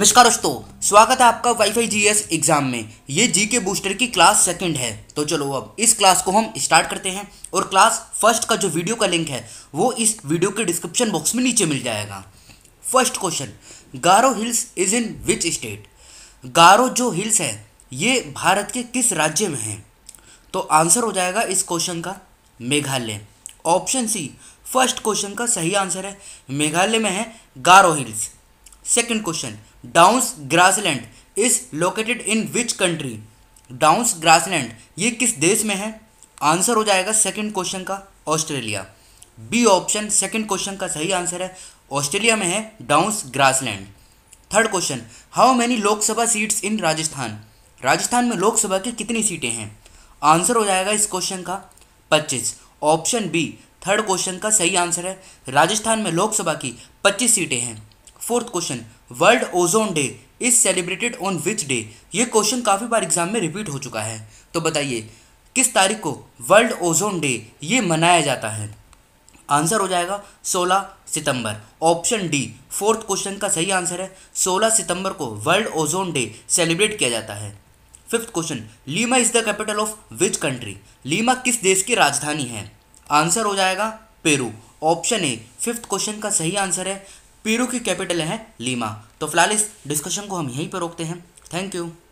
नमस्कार दोस्तों स्वागत है आपका वाईफाई जीएस एग्जाम में ये जी के बूस्टर की क्लास सेकंड है तो चलो अब इस क्लास को हम स्टार्ट करते हैं और क्लास फर्स्ट का जो वीडियो का लिंक है वो इस वीडियो के डिस्क्रिप्शन बॉक्स में नीचे मिल जाएगा first question Garo Hills is in which state Garo जो हिल्स है ये भारत के किस राज्य में है तो आंसर हो जाएगा इस क्वेश्चन का Meghalaya option C first question का सही आंसर है मेघालय में है Garo Hills second question Downs grassland is located in which country Downs grassland ये किस देश में है आंसर हो जाएगा सेकेंड क्वेश्चन का Australia B option second question का सही आंसर है ऑस्ट्रेलिया में है Downs grassland third question how many Lok Sabha seats in Rajasthan Rajasthan में लोकसभा की कितनी सीटें हैं आंसर हो जाएगा इस क्वेश्चन का पच्चीस ऑप्शन बी थर्ड क्वेश्चन का सही आंसर है राजस्थान में लोकसभा की पच्चीस सीटें हैं fourth question world ozone day is celebrated on which day ये क्वेश्चन काफ़ी बार एग्जाम में रिपीट हो चुका है तो बताइए किस तारीख को वर्ल्ड ओजोन डे ये मनाया जाता है आंसर हो जाएगा 16 सितंबर ऑप्शन डी फोर्थ क्वेश्चन का सही आंसर है 16 सितंबर को वर्ल्ड ओजोन डे सेलिब्रेट किया जाता है fifth question Lima is the capital of which country Lima किस देश की राजधानी है आंसर हो जाएगा Peru option A fifth question का सही आंसर है पेरू की कैपिटल है लीमा तो फिलहाल इस डिस्कशन को हम यहीं पर रोकते हैं थैंक यू